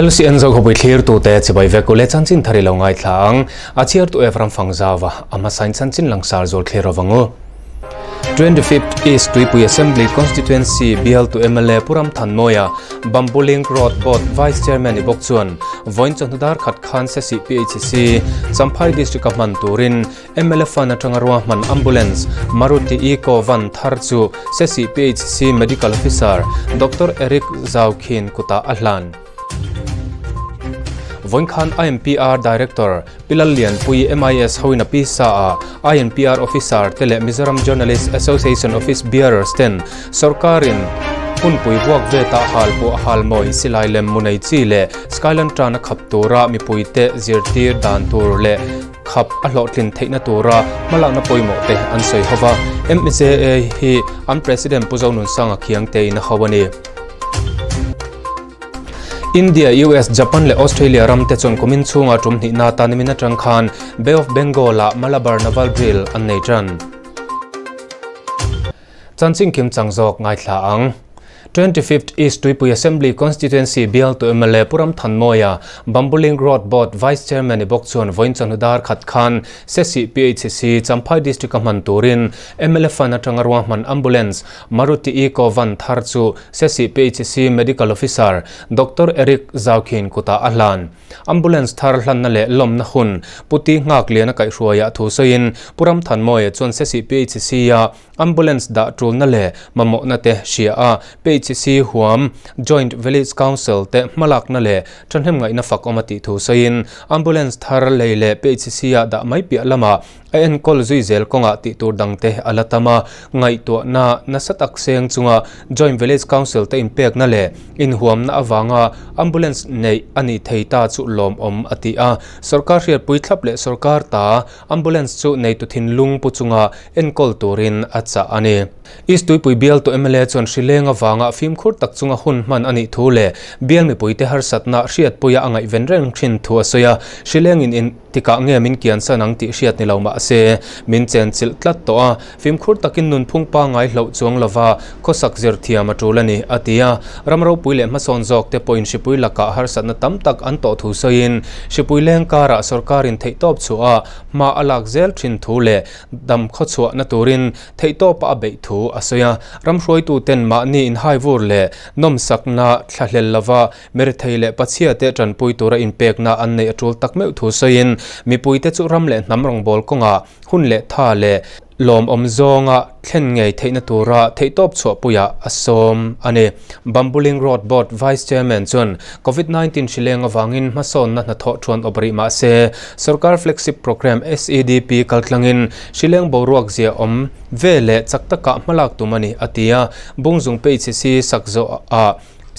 LC an zau khoboi thlir tu te chibai ve ko le chanchin thari lo ngai thlang achiar tu efram fangza wa ama sain chanchin langsar zol thlero wango 25th East Tripui Assembly Constituency BL to MLA Puram Thanmoya Bambuling Road Board Vice Chairman Ibok Chuan Voin Chanhudar Khat Khan se CPHC Champhai District of Manturin MLA Fana Tangarwa Man Ambulance Maruti Eco Van Tharchu se CPHC Medical Officer Dr Eric Zaukhin Kuta Ahlan Voinkhan IMPR Director Pilalian Pui MIS Hoina Pisa IMPR Officer Tele Mizoram Journalist Association Office Bearer Sten Sorkarin Pun pui wak Veta ta hal pu hal moi silai lem munai Chile le skyland tran khap Tura mi pui te zirtir dan tur le khap a tlin theina tora mala na Pui mo te an soi hova mca hi An president Nun sanga Akiang te na hawani India US Japan le Australia ram te Kumin, komin chunga tumni na tanmina tang khan Bay of Bengal la Malabar Naval Drill an nei tan Chanching kim chang ngai thla ang 25th East Tuipui Assembly Constituency Bill to MLA Puram Thanmoya, Bambuling Road Board Vice Chairman Ibokchon Voinchan Hudar Khat Khan, Sesi PHC Champai District Kaman Turin, MLA Fana Changarwahman Ambulance, Maruti Eko Van Tharchu, Sesi PHC Medical Officer, Dr. Eric Zaukin Kuta Ahlan. Ambulance Thar Lan Nale Lom Nahun, Puti Ngak Liana Kai Thu Thusayin, Puram Thanmoya Chon Sesi PHC Ya, Ambulance Da Trul Nale, Mamo Nate Shia A, HCC huam Joint Village Council te malak na le thanhem ngai na fak omati thu sain ambulance thar le le PHCC ya da mai pi lama an call zui zel konga ti tur dang te alatama ngai to na nasatak seng chunga Joint Village Council te impact na le in huam na awanga ambulance nei ani theita chu lom om ati a sarkar hriat pui thlap le sarkar ta ambulance chu nei tu thin lung pu chunga en kol turin acha ane istui pui bial to MLA chon shileng awanga fim khur tak chunga hun man ani Thule le biang ni puite har satna riat puya angai venreng thin thu shilengin in tika nge min kian san ang ti hriat ni loma ase min chen chil tlat to a fim khur takin nun phung pa ngai hlo chuang lova khosak zir thiam atulani atia ramro puile ma son jok te point shipui laka har san na tam tak an to thu soin shipui leng kara sarkarin thei top chu a ma alak zel thin thu le dam kho chu na turin thei top a be thu asoya ram hroi tu ten ma ni in hai vur le nom sakna thlahlel lova mer theile pachia te tan pui tura in pek na an nei atul tak meu thu soin mi pui te tsu ram le nam rong bol konga hun le tha le lom om zo nga khen ngay thek na thura thek top tsuwa puya asom. Ane, Bambuling Road Board Vice Chairman zon COVID-19 shile nga vangin maso nath na thot zon o barik maa se Sarkar Flexible Program SEDP kal klangin shile nga bo ruwak zia om ve chak takka malak tu mani a ti ya bung zung a.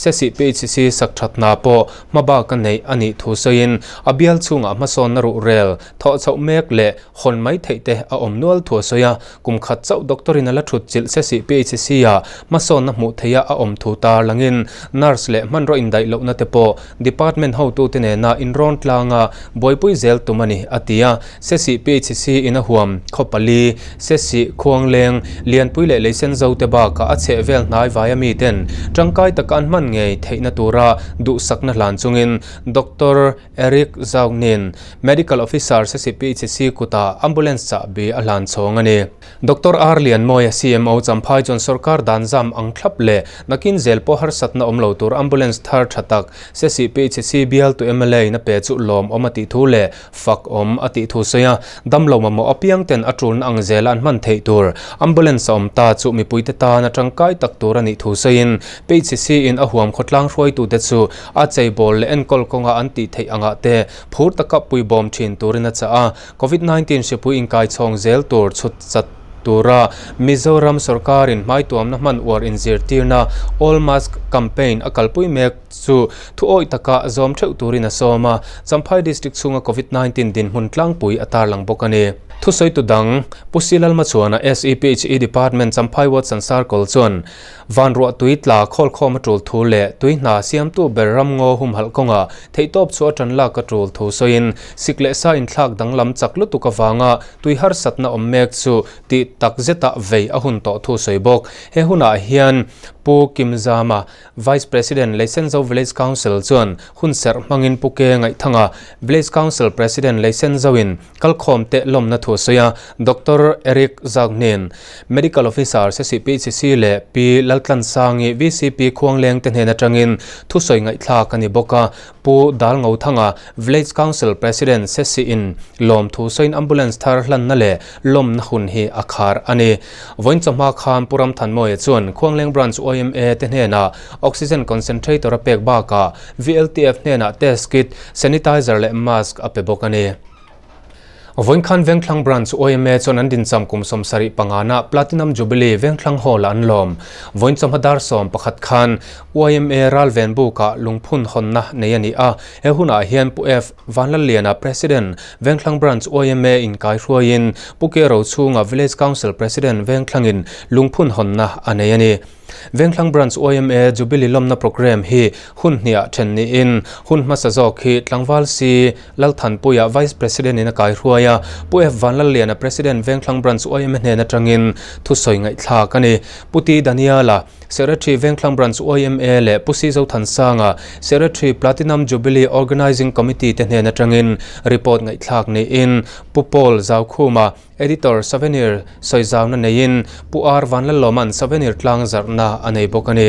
se si pe chi si sak that na po ma ba kan nei ani thu so in abial chunga ma son na ru rel tho chau mek le hon mai thei te a om nual thu so ya kum khat chau doctorin ala thut chil se si pe chi si ya ma son na mu theya a om thu tar langin nurse lệ man rồi in dai lo na po department ho tu te ne na in ron tlanga boipui zel tumani atia se si pe chi in a huam khopali se si khuang leng liền lian pui le leisen zo te ba ka a che vel nai vai ami ten tangkai takan man ngei theina tura du sakna hlan in dr eric zaunin medical officer của ta ambulance cha be a hlan chhong ani dr arlian moya cmo champhai chon sarkar danjam angthlap le nakin zelpo har satna lâu tur ambulance thar thatak bị bial to mla na pe chu lom omati thu le fak om ati thu soya damlo ma mo apiang ten atun angzel an man thei tur ambulance om ta chu mi puite ta na tangkai tak tur ani thu soin pcc in a puam lang roi tu te chu a chei bol le en kol konga an ti thei anga te phur taka bụi bom thin turina cha a covid 19 sẽ pu in cái chong zel tur chut chat tura mizoram sarkarin mai tuam na man war in zir all mask campaign akalpui mek chu thu oi taka zom theu turina soma champhai district chunga covid 19 din hun tlang pui atar lang bokani thusai tu dang pusilal ma chuana SEPHE department champai wat san sar kol chon van ro tuit la khol kho ma thu le tui na siam tu beram ngo hum hal konga thei top chu atan la ka tul thu soin sikle sa in thlak dang lam chak lu tu ka wanga tui har satna om mek chu ti tak zeta vei ahun hun to thu soi bok he huna hian Kim Zama, vice president leisenzo village council chuan hun ser mangin puke ngai thanga village council president leisenzo in kalkhom te Lom lomna thu soya dr eric zagnin medical officer ccpcc le p laltlan sangi vcp khuangleng te hena tangin thu soi ngai thla kani boka pu dal ngau thanga village council president sesi in lom thu soin ambulance thar hlan na le lom na hun hi akhar ani voin chama kham puram than moe chuan khuangleng branch OMA eh, te ne na oxygen concentrator a pek ba ka VLTF ne na test kit sanitizer le mask a pe bok woin kan vengkhlang b r a n c oma chon an dincham kum som sari panga na platinum jubilee vengkhlang h o m a a l v e n k a l u n h o n n a a h u n a f v a n l a a n a p r e s i oma in k h u a v i l o u a n g in lungphun honna a oma j u b i program hi h u n n i n n i in hunma sa jokhi tlangwal h a a v maia pu f van la lian a president veng thlang branch oim hne na tangin thu soi ngai thla ka ni puti dania la secretary veng thlang branch oim e le pusi zo than sanga secretary platinum jubilee organizing committee te hne na tangin report ngai thlak ni in pupol zau khuma editor souvenir soi soizau na nein pu ar van la loman souvenir tlang zarna anei bokani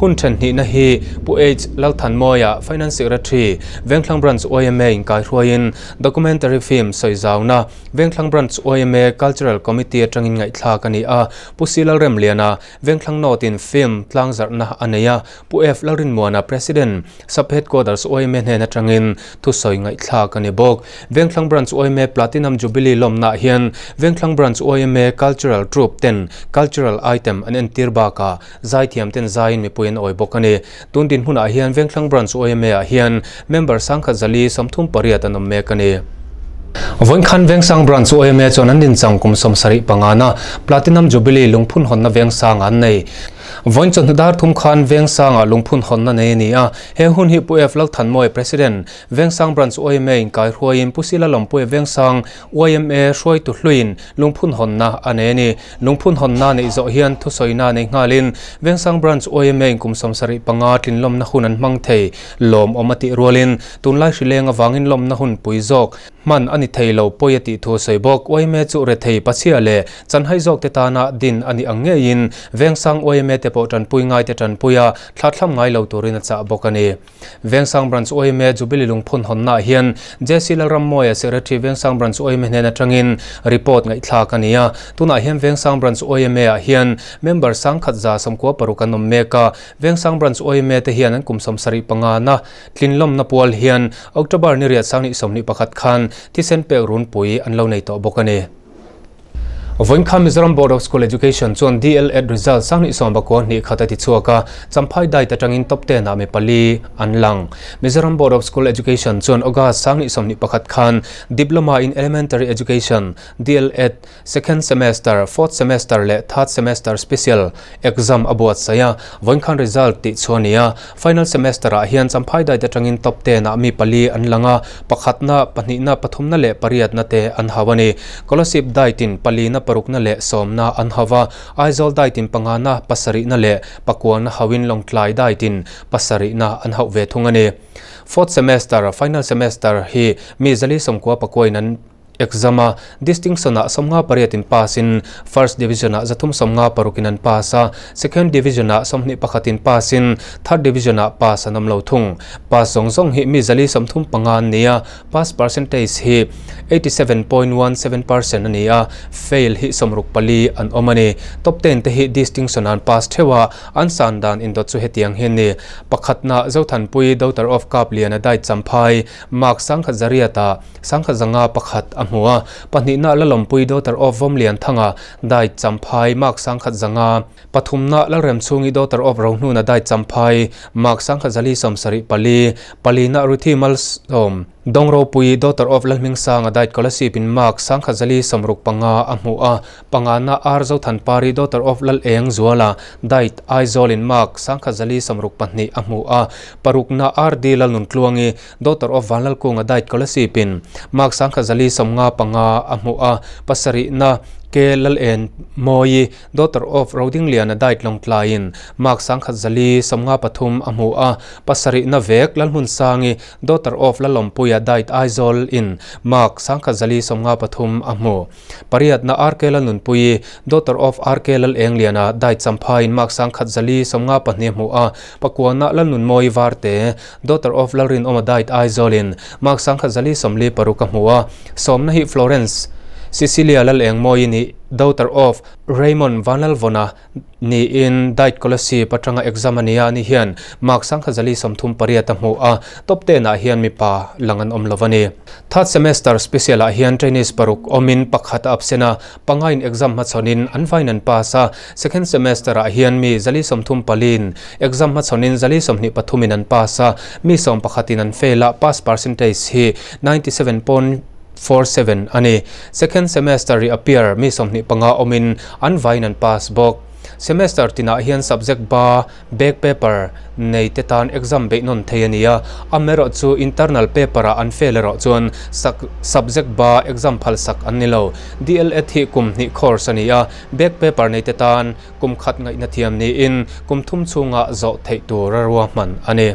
hun then ni na hi pu h lal than moya finance secretary vengthlang branch oma in kai hruain documentary film soi soizau na vengthlang branch oma cultural committee atangin ngai thla kani a pusilal rem liana vengthlang notin film tlang zarna aneya pu f larin mona president saphet kodars oma hne na tangin thu soi ngai thla kani bok vengthlang branch oma platinum jubilee lomna hian wengthlang branch oma cultural Troop 10 cultural item an entirba ka zai thiam ten zain mi poin oi bokane tun din huna hian wengthlang branch oma hian member sangkha jali samthum paryatanome mekani ne wengkhan wengsang branch oma chon an din changkum som sari panga platinum jubilee lungphun honna wengsang an nei วันจันทร์ดาร์ทุ่มขันเวงสังอาลุงพุนฮอนนันเอนี่อ่ะเฮฮุนฮิปุเอฟลักทันมวยประธานเวงสังบรันส์โอเอเมนกายรวยินพุสิลาลมปุเอเวงสังโอเอเมช่วยตุลุยนลุงพุนฮอนนาอันเอนี่ลุงพุนฮอนนาในจอเิียนทุสอยนาในงาลินเวงสังบรันส์โอเอเมนกุมสมสริปังอาทินลมนะหุนันมังเทยลมอมติรัวลินตุนไลชิเลงวังอินลมนะหุนปุยจอกมันอันนี้เทยลวปุยติทุสอยบอกโอเอเมจูเรเทยปัสเซียเลจันไฮจอกเตตานาดินอันนี้อังเงยินเวงสังโอเอเมแต่ปอตันปุยงายแต่ตันปุยาทลาดทำงายเหล่าตัวรินจะบอกันเองเวงสังบรันส์โอเมจูบิลลุงพุนหันหน้าเฮียนเจสิลรัมม Voin Kha Mizoram Board of School Education chuan DLED result sang ni som ni khata ti chuwa ka champhai dai ta tangin top 10 na me pali anlang Mizoram Board of School Education chuan oga sang ni ni pakhat khan diploma in elementary education DLED second semester fourth semester le third semester special exam abuat saya voin khan result ti chuania final semester a hian champhai dai ta tangin top 10 na me pali anlanga pakhatna panina Na le pariyat na te an hawani scholarship dai tin pali na parukna le somna anhawa aizal daitin pangana na le na hawin long longtlai daitin an anhau ve thungani fourth semester final semester hi mi zali somkwa pakoinan เอกซามาดิสติงสนาสมงาปริยตินพาสินเฟิร์สเดิวิชันาจะทุ่มสมงาปรุกินันพาสาเซคันดิวิชันาสมนิพััตินพาสินทาร์ดเิวิชันาพาสานำเลาทุ่งพาสองสองฮิมิจาลีสมทุ่มปังานเนียพาสเปอร์เซนต์เอสฮิ87.17เอร์เซนต์เนียเฟลฮิสมรุกปลีอันอมันีท็อปเทนที่ฮดิสติงสนานพาสเทวะอันสันดานอินโดซูเฮติยังเฮนีปขัดนาเจ้าทันปุยดอเตอร์ออฟกาบเลียนได้จัมพายมาร์คสังขจาริยตาสังขจางาปขัด anhua pani na la pui do tar of vom lian thanga dai champhai mark sang khat zanga pathum na chungi do tar of rohnu na dai champhai sang som sari pali pali na ruthi mal som Dongraw pui daughter of lalming sa nga dait kolasi pin mak sang khazali samruk panga amua pangana arzo thanpari daughter of lal eng zuala dait aizolin Mark, sang khazali samruk panni amua parukna ardi lal nun tluangi daughter of Valal ku nga dait kolasi pin mak sang khazali samnga panga amua pasari na ke lal en moi daughter of roding lian a dait long tlain mak sang khat zali somnga pathum amu a pasari na vek lal hun sangi daughter of lalom puya dait aizol in mak sang khat zali somnga pathum amu pariat na arkelal nun pui daughter of arkelal eng liana dait champhain mak sang khat zali somnga pahne mu a pakwana lal nun moi warte daughter of lalrin oma dait aizolin mak sang khat zali somli paruka muwa somna hi florence Cecilia lal eng moi daughter of Raymond Vanalvona ni in diet kolasi patanga examania ni hian mark sang khazali somthum paria ta a top 10 na hian mi pa langan om lovani third semester special a hian trainees paruk omin pakhat apsena pangain exam ma chonin anvainan pasa second semester a hian mi jali somthum palin exam ma chonin zali somni pathumin an pasa mi som pakhatin an fela pass percentage hi 97. 47 ani second semester ri appear mi ni panga omin an anvain pass book semester tina hian subject ba back paper nei tetan exam be non theiania amero chu internal paper an fail ro chon subject ba exam phal sak anilo dl e thi kum ni course ania back paper nei tetan tan kum khat ngai na thiam ni in kum thum chunga zo thei tu ra man ane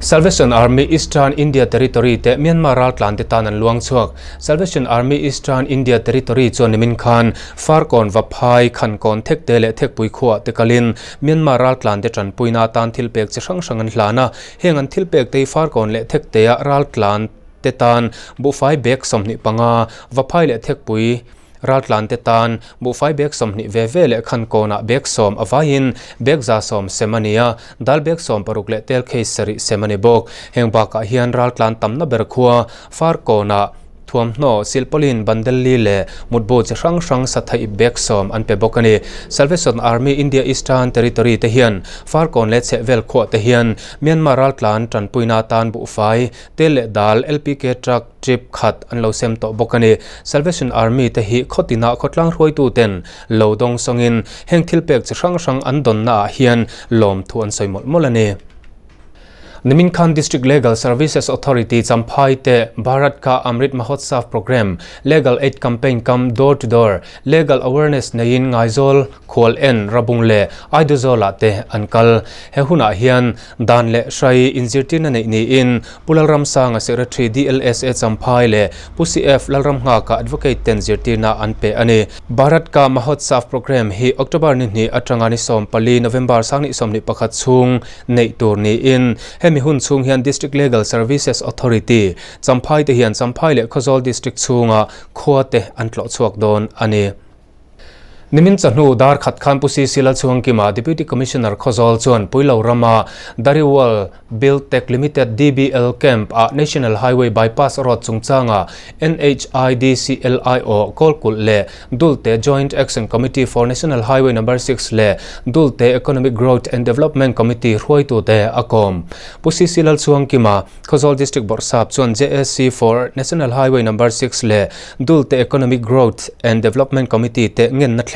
Salvation Army Eastern India Territory te Myanmar ral tlan te tan an luang chuak Salvation Army Eastern India Territory c h o nimin khan far kon va phai khan kon thek te le thek pui khuwa te kalin Myanmar ral tlan te t a n puina tan thil pek che sang sang an hlana heng an thil pek te far kon le thek te ya ral tlan te tan bu phai bek som ni panga va phai le thek pui raltlante tan bufai bek som ni ve ve le khan kona bek som avain bek som semania dal bek som paruk le tel khei sari semani bok hengba ka hian raltlan tamna ber far kona วมหนอซิลปลินบันเดลลีและมุดโบจะรังรังสัทไทยเบกซอมอันเปบอกันีซัลเวสันอาร์มีอินเดียอิสตานเทริตอรีเตเฮียนฟาร์อนแลเซเวลโคเตเฮียนเมียนมาราลลานันปุยนาตานบุฟายเตเลดาลเอลพีเคทรักจิปขัดอันลเซมตบอกนีซัลเวนอาร์มีเตฮคตินาคตลงรวยตูเตนโลดงซงินงทิลเปกจังังอันดนนาเฮียนลอมทวนซอยมมลเน नमिन खान district legal services authority Champhai ते भारत का Amrit Mahotsav programme legal aid campaign cum door to door legal awareness नयिन गाइजोल खोल एन रबुंग ले आइदोजोला ते अंकल हेहुना हियन दान ले श्राई इंजिरटिन ने नि इन पुलरम सांग सेक्रेटरी डीएलएस ए चंफाई ले पुसीएफ ललरम nga ka advocate ten anpe ane Bharat का महोत्सव प्रोग्राम ही अक्टूबर नि अट्रंगानि सोम पली नवंबर सांगनि सोमनि pakhat chung nei tur ni in Miami Hun Chung Hian District Legal Services Authority Champai Te Hian Champai Le Khozol District Chunga Khuate Antlo Chuak Don Ani nimin chahnu dar khat khan pusi sila chuang ki deputy commissioner khozol chuan puilo rama dariwal Build tech limited dbl camp a national highway bypass road chungchanga nhidclio kolkul le dulte joint action committee for national highway number 6 le dulte economic growth and development committee ruai tu te akom pusi silal chuang ki ma district borsap chuan jsc for national highway number 6 le dulte economic growth and development committee te ngen natle.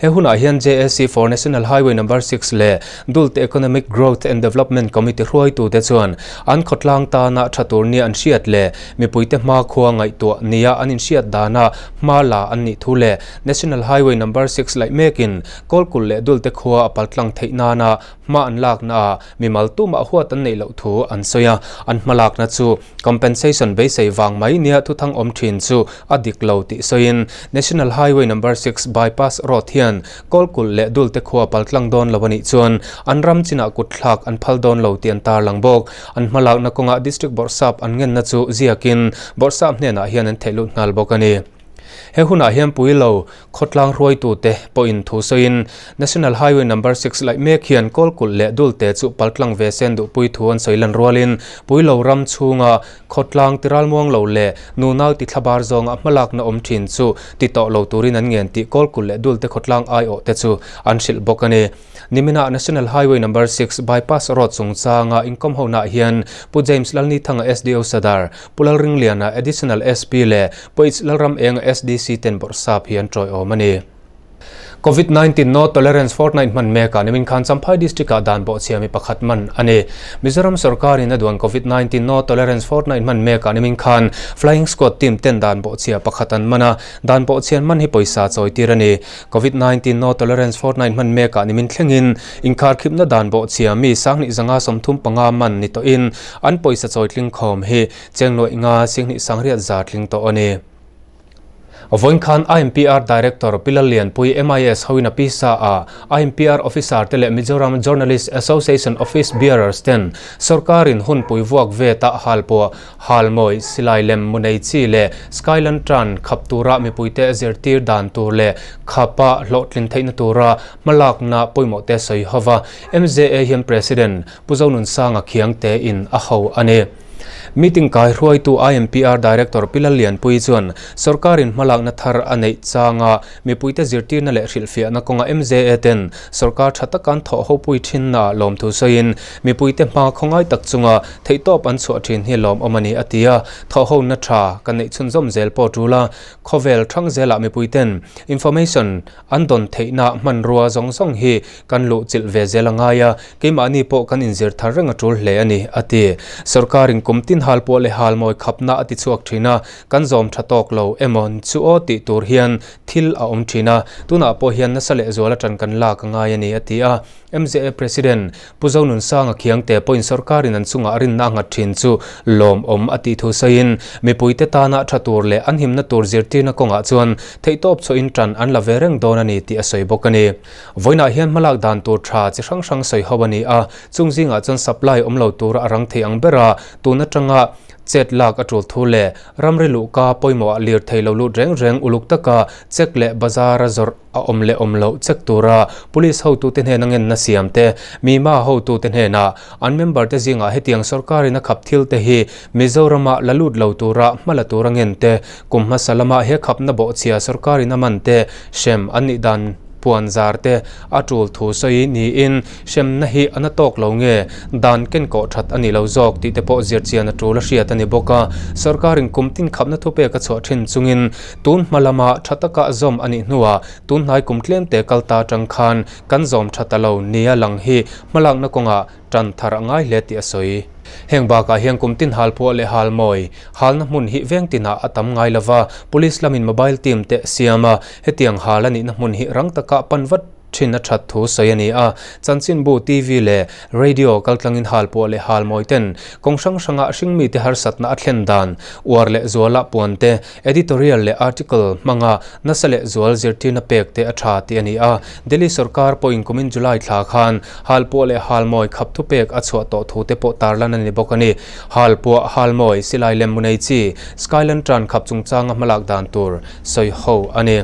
He hun ahiyan JSC for National Highway No. 6 le Dult Economic Growth and Development Committee huay tu te tsuan An khotlang ta na chatur niya an siyat le Mi puitih ma kuwa ngay tuwa niya an in siyat da Ma la an ni tu le National Highway No. 6 lay mekin Kol kul le dult e kuwa apal klang thay na na Ma an lak na a Mi mal tu ma ahuwa tan nei lau tu An so An malak na tu Compensation bay say vang may niya tu tang om chin tu Adik lau ti so National Highway No. 6 bypass road thian kolkul le dul te khuwa paltlang don lawani chuan an ram china kut thlak an phal don lo tian tar lang bawk an hmalak na konga district borsap an ngen na chu ziakin borsap hne na hian an thelu ngal bawk ani he huna hiam pui lo khotlang roi tu te po in thu so in national highway number 6 lai me khian kol kul le dul te chu paltlang ve sen du pui thuan soilan rualin pui lo ram chunga khotlang tiral muang lo le nu nau ti thlabar zong apmalak na om thin chu ti to lo turin an ngen ti kol kul le dul te khotlang ai o te chu an shil bokani nimina national highway number 6 bypass road chung changa inkom ho na hian pu james lalni thanga sdo sadar pulal ring liana additional sp le poits lalram eng sd SDC ten bor sap hi an troi om ani COVID-19 no tolerance fortnight man me ka nemin khan champhai district ka dan bo chiami pakhat man ane Mizoram sarkar in adwan COVID-19 no tolerance fortnight man me ka nemin khan flying squad team ten dan bo chia pakhatan mana dan bo chian man hi poisa choi tirani COVID-19 no tolerance fortnight man me ka nemin thlengin inkhar khipna dan bo chiami sangni zanga somthum panga man ni to in an poisa choi tling khom he chenglo inga singni sangriat zatling to ane Avoin Khan IMPR Director Pilalian Pui MIS Hawina Pisa A IMPR Officer Tele Mizoram Journalist Association Office Bearers Ten Sorkarin Hun Pui Vuak Ve Ta Halpo Halmoi Silailem Munei Chi Le Skyland Tran Khaptura Mi Pui Te Zertir Dan Tur Le Khapa Lotlin Theina Tura Malak Na Pui Mo Te Soi Hova MJA Him President Puzonun Sanga Khiang Te In Aho Ane meeting kai ruai tu IMPR director pilal lian pui chuan sarkarin malak na thar anei changa mi puite zirtir na le hril fia na konga MJA e ten sarkar thata kan tho ho pui thin na lom thu soin mi puite ma khongai tak chunga thei top an chu thin hi lom omani atia tho ho na tha kan chun zom zel po tula khovel thang zela mi puiten information an don thei na man ruwa zong zong hi kan lu chil ve zelanga ya po kan in zir thar renga tul hle ani ati sarkarin kumtin hal po le hal moi khapna ati chuak thina kan zom tha tok lo emon chu o ti tur hian thil a om thina tuna po hian na sale zola tan kan lak ka nga ya ni ati a mza president puzo nun sa nga khiang te po in sarkar in an chunga rin na nga thin chu lom om ati thu sa in mi te ta na tha tur le an him na tur zir ti na ko nga chuan thei top cho in tran an la ve reng don ani ti a soi bokani voina hian malak dan tur tha chi sang sang soi hobani a chungzinga chan supply om lo tur arang thei ang bera tuna anga chet lak atol thule ramre lu ka poimo lir thailo lu reng reng uluk taka chek le bazar azor a omle omlo chek tura police ho tu ten henangen na siam te mi ma ho tu ten hena an member te zinga hetiang sarkar ina khap thil te hi mizorama lalut lo tura mala turangen te kumma salama he khapna bo chia sarkar ina man te shem ani dan puan zar te atul thu soi ni in shem na hi anatok lo nge dan ken ko that ani lo jok ti te po zir chian atula hriat ani boka sarkar in kumtin khapna thupe ka chaw thin chungin tun malama thataka zom ani nuwa tun nai kumtlem te kalta tangkhan kan zom thatalo nia lang hi malang na konga tan thar angai le ti asoi heng ba ka heng kum tin hal pho le hal moi hal na mun hi veng tina atam ngai lawa police làm in mobile team te siama hal halani na mun hi rang pan vật. china chat tho sayani a chanchin bu tv le radio kalklangin hal po le hal moiten kongsang sanga ashing mi te har satna athlen dan war le zola ponte editorial le article manga nasale zual zirti na pek te atha ti ani a delhi sarkar po in kumin july thla khan hal po le hal moi khap thu pek achwa to thu te po tarlan ani bokani hal po silai lem munai chi skyland tran khap chung tur soi ho ani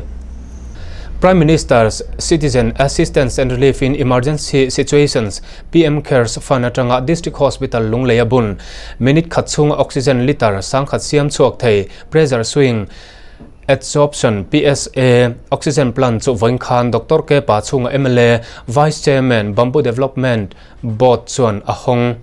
Prime Minister's Citizen Assistance and Relief in Emergency Situations PM Cares Fanatanga District Hospital Lung bun minute Katsung oxygen liter sang khat siam chuak pressure swing adsorption PSA oxygen plant chu voin khan Dr. K pa chung MLA Vice Chairman Bamboo Development Bot chuan ahong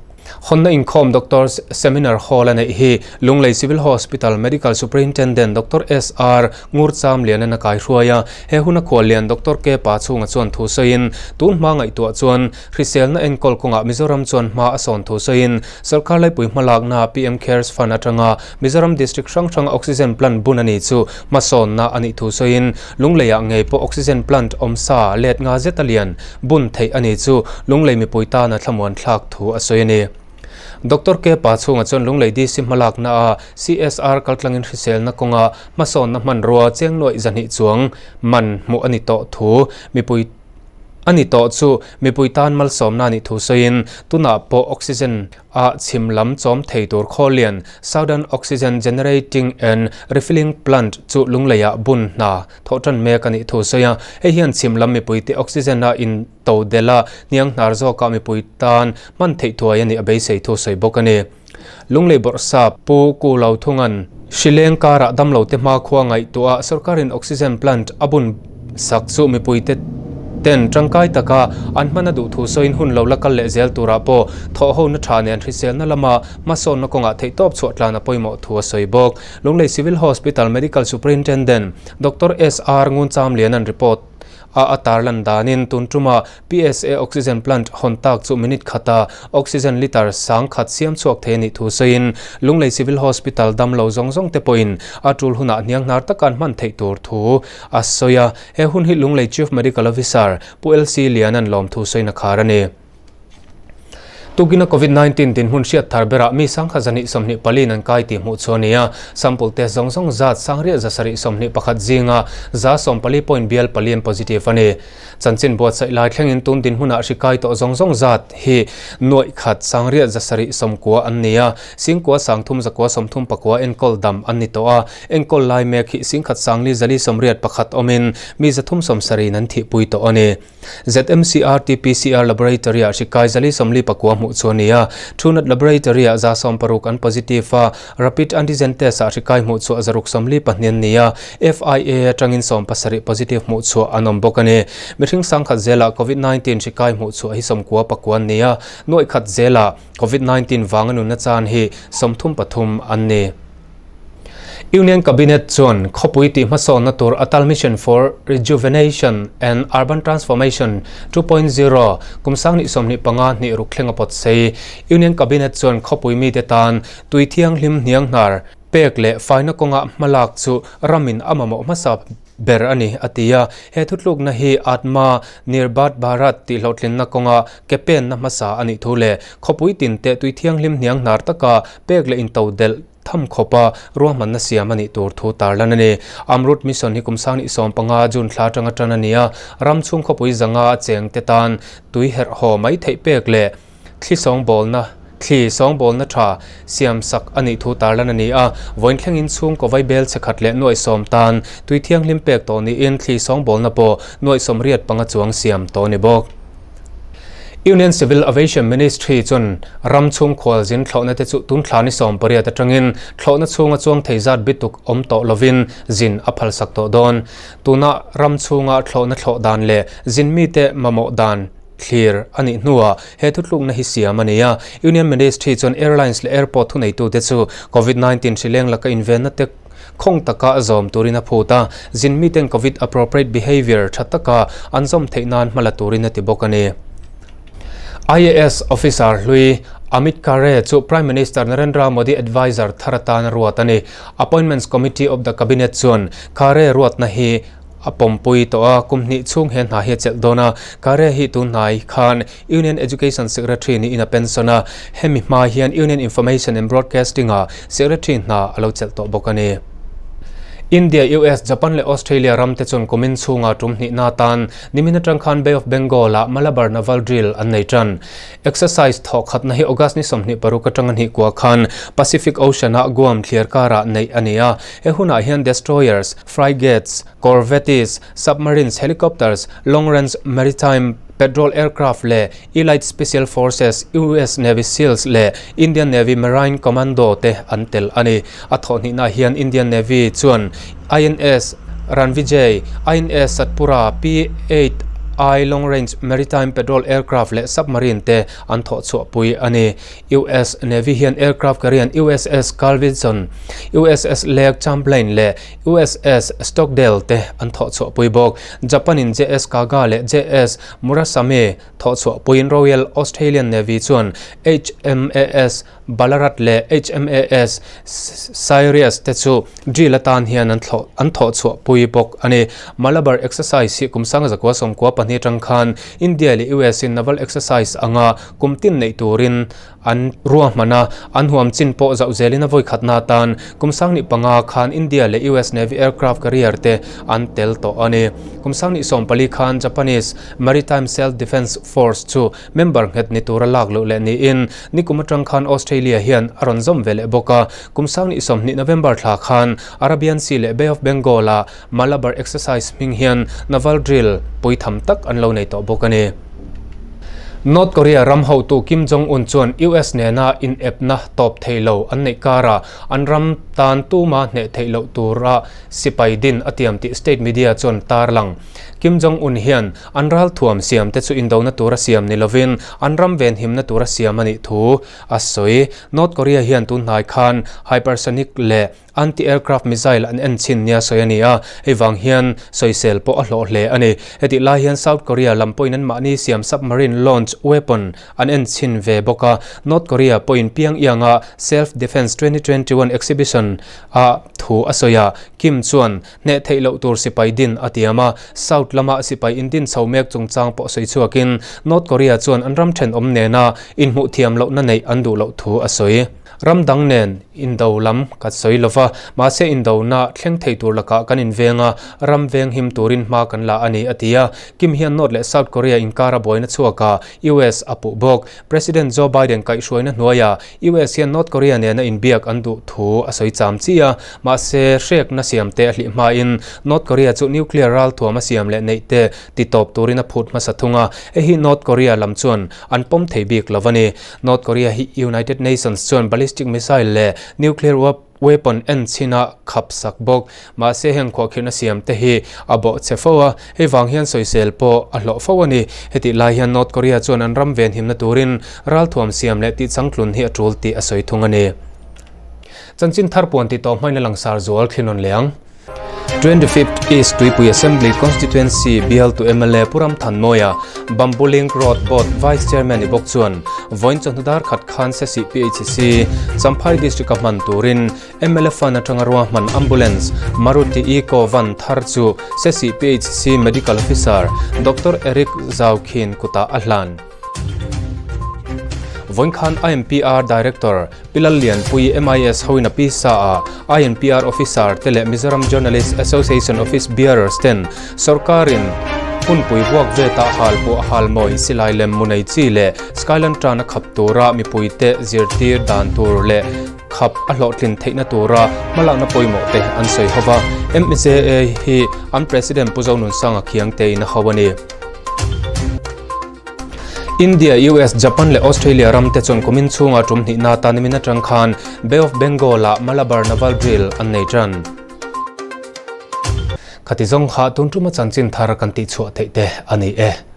คนนั้นคอมด็อกเตอร์เซมินาร์ฮอลล์นี่ฮีลุงเลยซิวิลฮอสพิทอลเมดิคอลซูเปอร์อินเทนเดน์ด็อกเตอร์เอสอาร์งูร์ซามเลียนนักไอรัวยาเฮฮุนักวอลเลียนด็อกเตอร์เคปัาซุงก์ชวนทูเซินตุนมังไอตัวชวนคริเซลน่าเอ็นคอลคงอามิซารัมชวนมาอสอนทูเซินสลคาร์ไลปุ่ยมาลากนาพีเอ็มแคร์สฟานาทังอามิซารัมดิสตริกชังชังออกซิเจนพลันบุนันอิจูมาสอนน่าอันอิทูเซินลุงเลยยงไงยปุ่ยออกซิเจนพลันอมซาเลดงาเจตเลียนบุนเทออันอิซูลุงเลยมีปุยตาณทัมวลทักทูอสอยเน่ Dr. K. Patsu nga chon lung lady si malak na a CSR kaltlangin risel na kong a maso na man roa chiang loay zan hi chuang man mu anito thu ani to chu tan mal somna ni thu soin na po oxygen a chimlam chom theitor kholian southern oxygen generating and refilling plant chu lunglaya bun na thotan me ka ni thu soya he hian chimlam mipuite oxygen na in to dela niang nar zo ka mipuitan man theithoi ani abei sei thu soi bokani lunglei borsa pu ku lau thungan shileng ka ra dam lo te ma khuangai tua a sarkarin oxygen plant abun sakchu mipuite tên ten trangkai taka anmana du thu soin hun lo lakal le zel tura po tho ho na tha nen ri sel na lama ma so na konga thei top chotla na poimo thu soi bok longlei civil hospital medical superintendent dr s r ngun sam liên an report a atar lan danin tun tuma psa oxygen plant hontak chu minute khata oxygen liter sang khat siam chuak the ni thu sain lunglei civil hospital damlo zong zong te poin atul huna niang nar takan man thei tur thu asoya he hun hi lunglei chief medical officer plc lianan lom thu soina kharani ตุกินาโควิด -19 ดินหุ่นเสียทาร์เบรามีสังขจานิสมนิพัลีนันกายตีมุชนียาสัมปุลเตสองสองจัดสังเรียจสริสมนิพััดจิงาจัดสมปัลีพอยน์บีเอลปัลีนโพซิทีฟันเอจันทร์ินบวชใส่ลายเคร่งอินตุนดินหุ่นอาชิกายโตซองสองจัดเฮนวยขัดสังเรียจสริสมกัวอันเนียสิงกัวสังทุมจักัวสมทุมปักัวเอ็นโคลดัมอันนิโตอาเอ็นโคลไลเมคิสิงขัดสังลิจัลิสมเรียปขัดอมินมีจัทุมสมสรีนันทีปุยโตอันเอ ZMCRTPCR Laboratory อาชิกายจัลีสมลีปักัวมชวนียทูนัดลบรเตรียจาสอมปรุกอันโพซิ FIA จังินสอ1 9ชิกายมุ o d 1 9วางอนุนจานให้สม Union Cabinet Zone khopui ti maso na Atal Mission for Rejuvenation and Urban Transformation 2.0 sang ni ni panga ni rukhlenga pot sei Union Cabinet Zone khopui mi te tan tuithiang hlim niang nar pek le faina konga malak chu ramin amamo masa ber ani atia he thutluk na hi atma nirbat bharat ti lotlin na konga kepen na masa ani thule khopui tin te thiang lim niang nar taka pek le in del. tham khopa ruwa man na siam ani tur thu tar lan ani amrut mission hi kumsang ni som panga jun thla tanga tan ania ram chung khopui zanga cheng te tan tui her ho mai thei pek le thli song bol na ที่สองบอลนัทราเสียมสักอันนี้ทูตาลันนี้อ่ะวันแข่งอินซุงก็ไวเบลสกัดเละหน่วยสมตานตุยเที่ยงลิมเปกตอนนี้อินที่สองบอลนับโบหน่วยสมเรียดปังจวงเสียมตอนนี้บอก Union Civil Aviation Ministry chun ram chung khol jin thlona te chu tun thlani som paria ta tangin thlona chunga chuang theizat bituk om to lovin jin aphal sak to don tuna ram chunga thlona thlo dan le jin mi te mamo dan clear ani nuwa he thu tlung na hi siam ania union ministry chon airlines le airport thu nei tu te chu covid 19 shileng laka invent na te khong taka zom turina phota jin mi ten covid appropriate behavior thataka anzom theinan mala turina tibokane IAS officer Lui Amit Kare to Prime Minister Narendra Modi advisor Taratan Ruatani Appointments Committee of the Cabinet Soon Kare Ruatna he apom pui to a kumni chung hen na he chel dona kare hi tu nai khan union education secretary ni in a pensona hemi ma hian union information and broadcasting a secretary na alo chel to bokani India, US, Japan le Australia ramte chon komin chunga nga tumni na tan nimina tang khan bay of bengal a malabar naval drill an nei chan exercise thok khat nahi august ni somni paru ka tang ni kwa khan pacific ocean a guam clear kara nei ania e huna hian destroyers frigates corvettes submarines helicopters long range maritime patrol aircraft le elite special forces us navy seals le indian navy marine commando te antel ani athoni na hian indian navy chuan ins ranvijay ins satpura p8 I long range maritime patrol aircraft le submarine te an tho chu pui ani US Navy hian aircraft karian USS Carl Vinson USS Lake Champlain le USS Stockdale te an tho chu pui bok Japan JS Kaga le JS Murasame tho chu pui Royal Australian Navy chuan HMAS ballarat le HMAS Sirius te chu drilatan hian an tho an tho chu pui bok ani Malabar exercise si kum sang zakwa som kwa ni tangkhan india le us in naval exercise anga kumtin nei turin an ruwa mana an huam chin po zau zelina voi khatna tan sang ni panga khan india le us navy aircraft carrier te an tel to ane kumsang ni pali khan japanese maritime self defense force chu member het ni tura lak lo le ni in ni kumatang khan australia hian aron zom vele boka kumsang ni som ni november thla khan arabian sea le bay of bengal malabar exercise ming hian naval drill pui tham tak tak an lo nei to bawk ani North Korea ram ho tu Kim Jong Un chuan US ne na in ep na top theilo an nei kara an ram tan tu ma ne lâu tu ra sipai din atiam ti state media chuan lăng. Kim Jong Un hiện an ral thuam siam te chu indo na tura siam ni lovin an ram ven him na tura siam ani thu asoi North Korea hiện tun hnai khan hypersonic le anti aircraft missile an en chin nia soi ania ewang hian soisel po a hlo hle ani heti lai hian South Korea lam lampoin an mani siam submarine launch weapon an en chin ve boka North Korea point piang a self defense 2021 exhibition a thu asoya kim chuan ne theilo tur sipai din atiama South thut lama sipai indin somek chungchang po soi chuakin north korea chuan an ram then om ne na in hmu thiam lo na nei an du lo thu a soi รัมดังเนนอินดาวลัมกัดสอยลฟ้ามาเสอินดาวนาเชีงเทยตัวละกากันอินเวงารัมเวงหิมตัวรินมากันละอันนี้อธิยาคิมเฮียนนอร์และซาวด์เกาหลีอินคาระบอยนัทสวากาอีเอสอปุบกประธานโจไบเดนกัยช่วยนัทนัวยาอีเอสเฮียนนอตเกาหลีเนี่ยนะอินเบียกอันดุทูอสอยจามซียามาเสเชกนัสยามเตะลิมาอินนอรตเกาหลีจุดนิวเคลียร์รัลทัวมาสยามเละในเตติดตบอตัวรินพูดมาสัตว์หงาเอฮียนนอตเกาหลีลำชวนอันปมเทยเบียกลวันีนอตเกาหลีฮิยไนเต็ดเนชั่นส่วนบริ ballistic missile le nuclear weapon en china khap sak bok ma se heng kho khina siam te hi abo che fowa he wang hian soi sel po a lo fowa ni heti lai hian north korea chuan an ram ven him na turin ral thuam siam le ti changlun hi atul ti a soi thung ani chanchin thar pon ti to mai na langsar zual khinon leang 25th East Tuipui Assembly Constituency Bial to MLA Puram Thanmoya Bambuling Road Board Vice Chairman Ibokchuan Voin Chandar Khat Khan se CPHC Champhari District of Manturin MLA Fana Tangarwa Man Ambulance Maruti Eco Van Tharchu se CPHC Medical Officer Dr Eric Zaukhin Kuta Ahlan voinkhan IMPR director Pilalian Pui MIS hoina pi sa IMPR officer tele Mizoram Journalist Association office bearers ten Sorkarin hun pui wak ve ta hal po hal moi silai lem munai chi skyland tran khap tora mi pui te zir zirtir dan tur le khap a lo tlin theina tora malak na Pui mo te an sei howa MCA hi am president puzonun sanga khiang te na hawani India, US, Japan le Australia ramte chon komin chunga tum ni na tani mina trang khan Bay of Bengal la Malabar Naval Drill an nei chan. Khati zong kha tun tuma chan chin thar kan ti chua te te ani e. Eh.